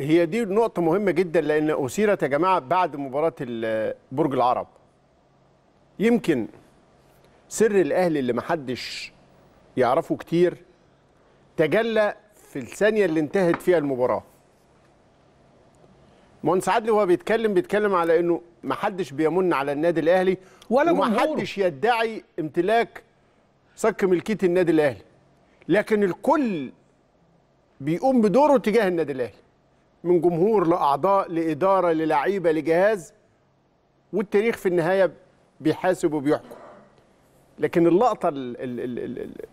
هي دي نقطة مهمة جدا لأن أثيرت يا جماعة بعد مباراة برج العرب يمكن سر الأهلي اللي محدش يعرفه كتير تجلى في الثانية اللي انتهت فيها المباراة مهندس عدلي وهو بيتكلم بيتكلم على انه ما حدش بيمن على النادي الاهلي ولا وما حدش يدعي امتلاك صك ملكيه النادي الاهلي لكن الكل بيقوم بدوره تجاه النادي الاهلي من جمهور لاعضاء لاداره للعيبه لجهاز والتاريخ في النهايه بيحاسب وبيحكم لكن اللقطه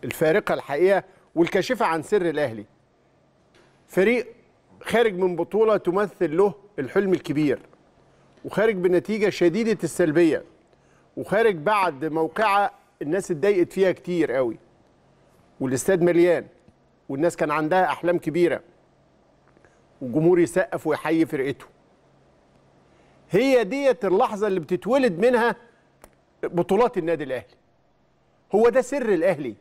الفارقه الحقيقه والكاشفه عن سر الاهلي فريق خارج من بطوله تمثل له الحلم الكبير وخارج بنتيجه شديده السلبيه وخارج بعد موقعه الناس اتضايقت فيها كتير قوي والاستاد مليان والناس كان عندها احلام كبيره والجمهور يسقف ويحيي فرقته هي ديت اللحظه اللي بتتولد منها بطولات النادي الاهلي هو ده سر الاهلي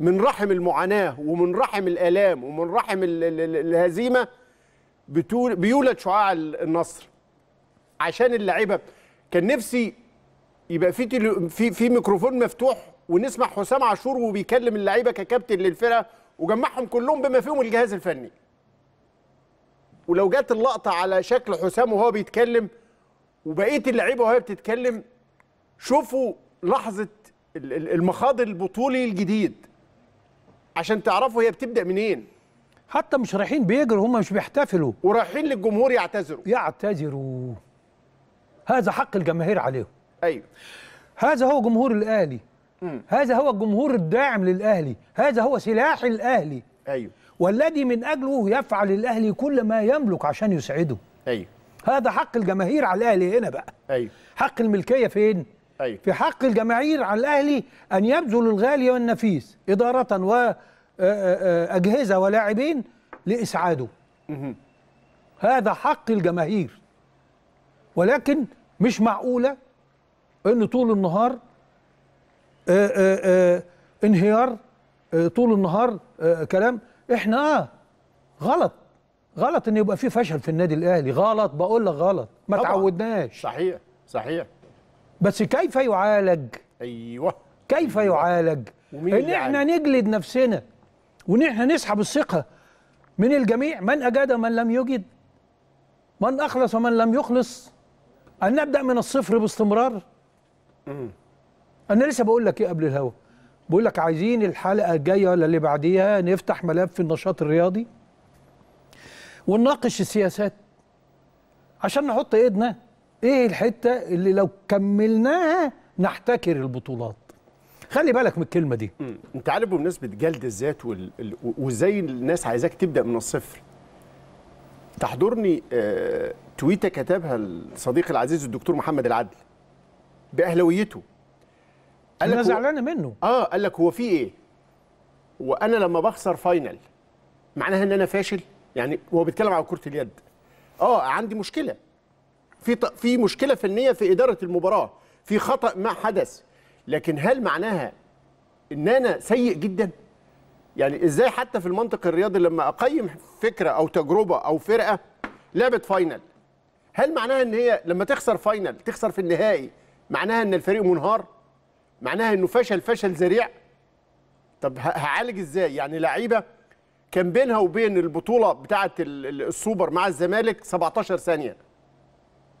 من رحم المعاناه ومن رحم الالام ومن رحم الهزيمه بيولد شعاع النصر عشان اللعيبه كان نفسي يبقى في في في ميكروفون مفتوح ونسمع حسام عاشور وبيكلم اللعيبه ككابتن للفرقه وجمعهم كلهم بما فيهم الجهاز الفني ولو جت اللقطه على شكل حسام وهو بيتكلم وبقيه اللعيبه وهي بتتكلم شوفوا لحظه المخاض البطولي الجديد عشان تعرفوا هي بتبدا منين حتى مش رايحين بيجروا هم مش بيحتفلوا ورايحين للجمهور يعتذروا يعتذروا هذا حق الجماهير عليهم ايوه هذا هو جمهور الاهلي هذا هو الجمهور الداعم للاهلي هذا هو سلاح الاهلي ايوه والذي من اجله يفعل الاهلي كل ما يملك عشان يسعده ايوه هذا حق الجماهير على الاهلي هنا بقى ايوه حق الملكيه فين أيوه. في حق الجماهير على الاهلي ان يبذل الغالي والنفيس اداره واجهزه ولاعبين لاسعاده مه. هذا حق الجماهير ولكن مش معقوله ان طول النهار آه، آه، آه، انهيار طول النهار كلام احنا اه غلط غلط ان يبقى في فشل في النادي الاهلي غلط بقول لك غلط ما تعودناش صحيح صحيح بس كيف يعالج ايوه كيف أيوة. يعالج ان احنا نجلد نفسنا وان احنا نسحب الثقه من الجميع من اجاد من لم يجد من اخلص ومن لم يخلص ان نبدا من الصفر باستمرار انا لسه بقول لك ايه قبل الهوا بقول لك عايزين الحلقه الجايه ولا اللي بعديها نفتح ملف النشاط الرياضي ونناقش السياسات عشان نحط ايدنا ايه الحته اللي لو كملناها نحتكر البطولات خلي بالك من الكلمه دي مم. انت عارف بمناسبه جلد الذات وال... وازاي الناس عايزاك تبدا من الصفر تحضرني آه... تويته كتبها الصديق العزيز الدكتور محمد العدل باهلاويته قال انا زعلانه منه اه قال لك هو في ايه وانا لما بخسر فاينل معناها ان انا فاشل يعني هو بيتكلم على كره اليد اه عندي مشكله في ط... في مشكله فنيه في اداره المباراه في خطا ما حدث لكن هل معناها ان انا سيء جدا يعني ازاي حتى في المنطق الرياضي لما اقيم فكره او تجربه او فرقه لعبت فاينل هل معناها ان هي لما تخسر فاينل تخسر في النهائي معناها ان الفريق منهار معناها انه فشل فشل ذريع طب هعالج ازاي يعني لعيبه كان بينها وبين البطوله بتاعه السوبر مع الزمالك 17 ثانيه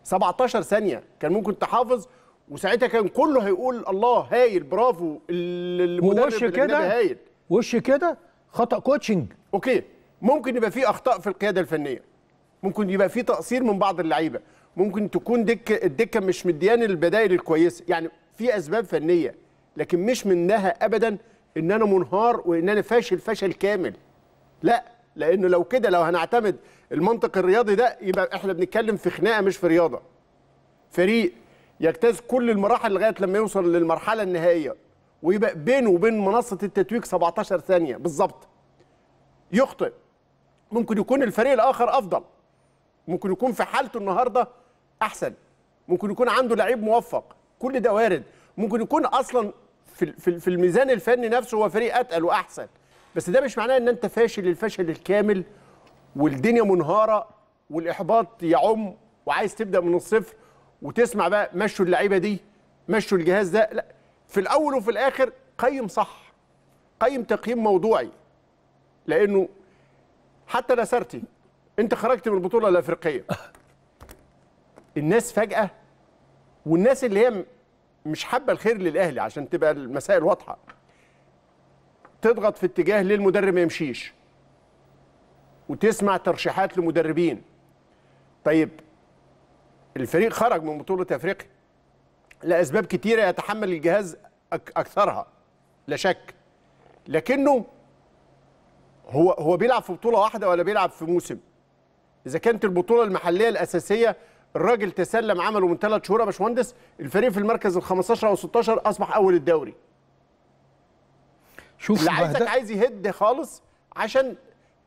17 ثانيه كان ممكن تحافظ وساعتها كان كله هيقول الله هايل برافو المدرب وش كده هايل وش كده خطا كوتشنج اوكي ممكن يبقى في اخطاء في القياده الفنيه ممكن يبقى في تقصير من بعض اللعيبه ممكن تكون دكه الدكه مش مديان البدائل الكويسه يعني في اسباب فنيه لكن مش منها ابدا ان انا منهار وان انا فاشل فشل كامل لا لانه لو كده لو هنعتمد المنطق الرياضي ده يبقى احنا بنتكلم في خناقه مش في رياضه فريق يجتاز كل المراحل لغايه لما يوصل للمرحله النهائيه ويبقى بينه وبين منصه التتويج 17 ثانيه بالظبط يخطئ ممكن يكون الفريق الاخر افضل ممكن يكون في حالته النهارده احسن ممكن يكون عنده لعيب موفق كل ده وارد ممكن يكون اصلا في في الميزان الفني نفسه هو فريق اتقل واحسن بس ده مش معناه ان انت فاشل الفشل الكامل والدنيا منهاره والاحباط يعم وعايز تبدا من الصفر وتسمع بقى مشوا اللعيبه دي مشوا الجهاز ده لا في الاول وفي الاخر قيم صح قيم تقييم موضوعي لانه حتى لسرتي انت خرجت من البطوله الافريقيه الناس فجاه والناس اللي هي مش حابه الخير للاهلي عشان تبقى المسائل واضحه تضغط في اتجاه ليه المدرب ما يمشيش وتسمع ترشيحات لمدربين طيب الفريق خرج من بطوله افريقيا لاسباب كتيره يتحمل الجهاز اكثرها لا شك لكنه هو هو بيلعب في بطوله واحده ولا بيلعب في موسم اذا كانت البطوله المحليه الاساسيه الراجل تسلم عمله من ثلاث شهور يا باشمهندس الفريق في المركز ال 15 او 16 اصبح اول الدوري شوف اللي عايزك عايز يهد خالص عشان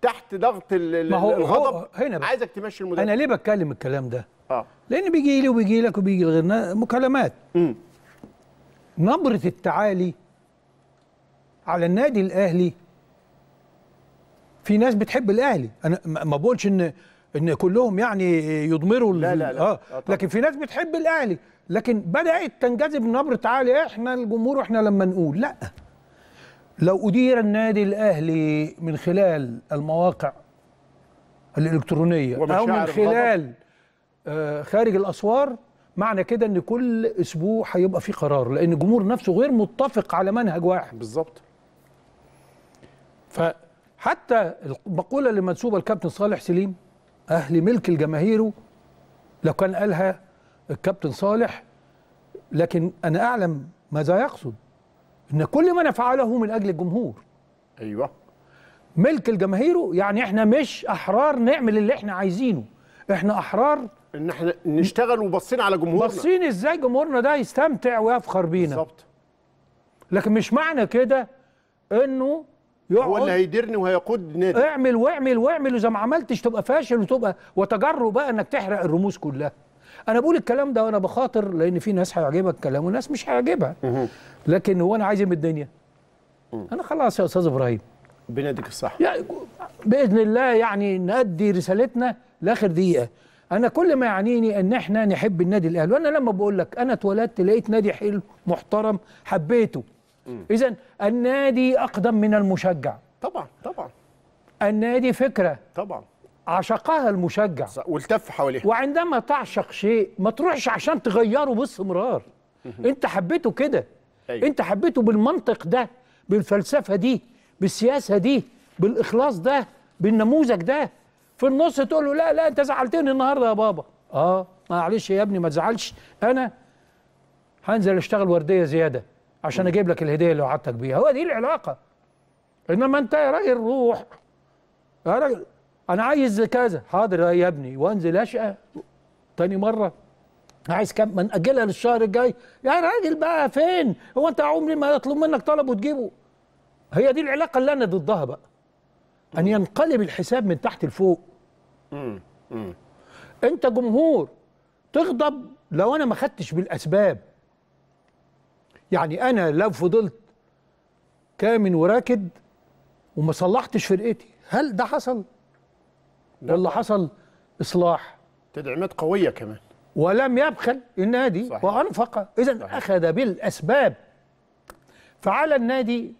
تحت ضغط الغضب هنا عايزك تمشي المدرب انا ليه بتكلم الكلام ده اه لان بيجي لي وبيجي لك وبيجي لغيرنا مكالمات امم نبره التعالي على النادي الاهلي في ناس بتحب الاهلي انا ما بقولش ان ان كلهم يعني يضمروا لا لا لا اه, آه، لكن في ناس بتحب الاهلي لكن بدات تنجذب نبره عالي إيه، احنا الجمهور احنا لما نقول لا لو ادير النادي الاهلي من خلال المواقع الالكترونيه او من خلال آه خارج الاسوار معنى كده ان كل اسبوع هيبقى في قرار لان الجمهور نفسه غير متفق على منهج واحد بالظبط فحتى المقوله اللي منسوبه للكابتن صالح سليم اهلي ملك لجماهيره لو كان قالها الكابتن صالح لكن انا اعلم ماذا يقصد ان كل ما نفعله من اجل الجمهور ايوه ملك لجماهيره يعني احنا مش احرار نعمل اللي احنا عايزينه احنا احرار ان احنا نشتغل وبصين على جمهورنا باصين ازاي جمهورنا ده يستمتع ويفخر بينا بالظبط لكن مش معنى كده انه يقعد هو اللي هيديرني وهيقود نادي اعمل واعمل واعمل واذا ما عملتش تبقى فاشل وتبقى وتجرؤ بقى انك تحرق الرموز كلها انا بقول الكلام ده وانا بخاطر لان في ناس هيعجبك الكلام وناس مش هيعجبها لكن هو انا عايز من الدنيا انا خلاص يا استاذ ابراهيم بناديك الصح يعني باذن الله يعني نأدي رسالتنا لاخر دقيقه انا كل ما يعنيني ان احنا نحب النادي الاهلي وانا لما بقول لك انا اتولدت لقيت نادي حلو محترم حبيته إذا النادي أقدم من المشجع طبعا طبعا النادي فكرة طبعا عشقها المشجع والتف حواليها وعندما تعشق شيء ما تروحش عشان تغيره باستمرار انت حبيته كده أيوة. انت حبيته بالمنطق ده بالفلسفه دي بالسياسه دي بالاخلاص ده بالنموذج ده في النص تقول له لا لا انت زعلتني النهارده يا بابا اه معلش يا ابني ما تزعلش انا هنزل اشتغل ورديه زياده عشان اجيب لك الهديه اللي وعدتك بيها هو دي العلاقه انما انت يا راجل روح يا راجل انا عايز كذا حاضر يا ابني وانزل اشقى تاني مره عايز كم ما ناجلها للشهر الجاي يا راجل بقى فين هو انت عمري ما اطلب منك طلب وتجيبه هي دي العلاقه اللي انا ضدها بقى ان ينقلب الحساب من تحت لفوق انت جمهور تغضب لو انا ما خدتش بالاسباب يعني انا لو فضلت كامن وراكد وما صلحتش فرقتي هل ده حصل لا. ولا حصل اصلاح تدعيمات قويه كمان ولم يبخل النادي صحيح. وانفق اذا اخذ بالاسباب فعلى النادي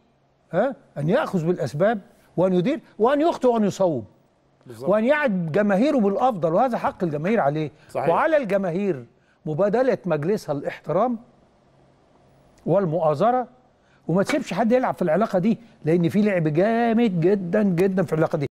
ها ان ياخذ بالاسباب وان يدير وان يخطئ وان يصوب بالزبط. وان يعد جماهيره بالافضل وهذا حق الجماهير عليه صحيح. وعلى الجماهير مبادله مجلسها الاحترام والمؤازره وما تسيبش حد يلعب في العلاقه دي لان في لعب جامد جدا جدا في العلاقه دي